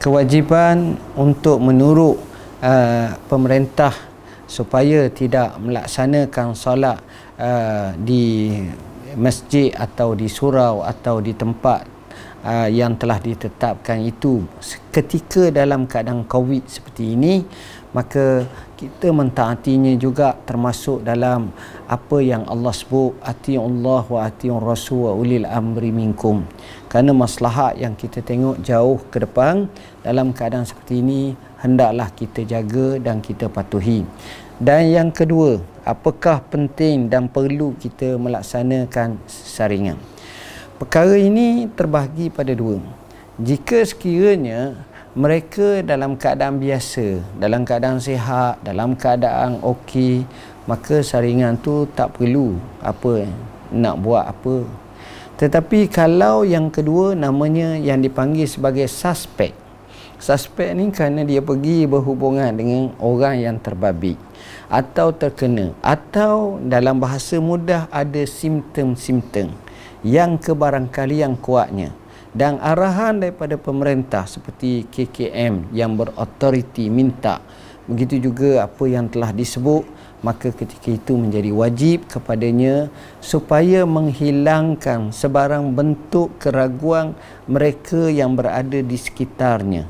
kewajipan untuk menurut uh, pemerintah supaya tidak melaksanakan solat uh, di masjid atau di surau atau di tempat Ah, yang telah ditetapkan itu ketika dalam keadaan covid seperti ini maka kita mentaatinya juga termasuk dalam apa yang Allah sebut atiullah wa atiur rasul wa ulil amri minkum kerana maslahat yang kita tengok jauh ke depan dalam keadaan seperti ini hendaklah kita jaga dan kita patuhi dan yang kedua apakah penting dan perlu kita melaksanakan saringan perkara ini terbahagi pada dua jika sekiranya mereka dalam keadaan biasa dalam keadaan sihat dalam keadaan okey maka saringan tu tak perlu apa nak buat apa tetapi kalau yang kedua namanya yang dipanggil sebagai suspek suspek ni kerana dia pergi berhubungan dengan orang yang terbabit atau terkena atau dalam bahasa mudah ada simptom-simptom yang kebarangkali yang kuatnya dan arahan daripada pemerintah seperti KKM yang berautoriti minta begitu juga apa yang telah disebut maka ketika itu menjadi wajib kepadanya supaya menghilangkan sebarang bentuk keraguan mereka yang berada di sekitarnya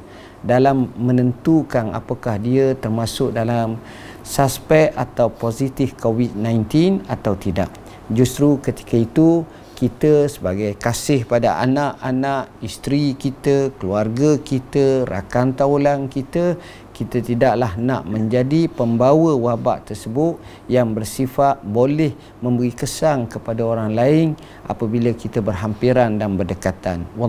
dalam menentukan apakah dia termasuk dalam suspek atau positif COVID-19 atau tidak. Justru ketika itu kita sebagai kasih pada anak-anak, isteri kita, keluarga kita, rakan taulan kita, kita tidaklah nak menjadi pembawa wabak tersebut yang bersifat boleh memberi kesan kepada orang lain apabila kita berhampiran dan berdekatan.